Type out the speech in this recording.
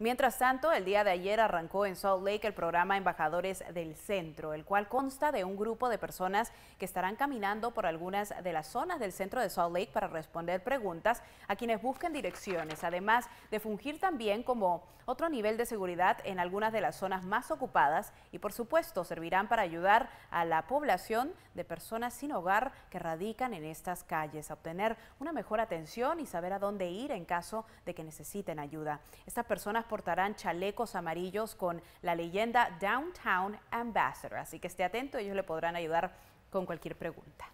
Mientras tanto, el día de ayer arrancó en Salt Lake el programa Embajadores del Centro, el cual consta de un grupo de personas que estarán caminando por algunas de las zonas del centro de Salt Lake para responder preguntas a quienes busquen direcciones, además de fungir también como otro nivel de seguridad en algunas de las zonas más ocupadas y por supuesto servirán para ayudar a la población de personas sin hogar que radican en estas calles a obtener una mejor atención y saber a dónde ir en caso de que necesiten ayuda. Estas personas portarán chalecos amarillos con la leyenda Downtown Ambassador. Así que esté atento, ellos le podrán ayudar con cualquier pregunta.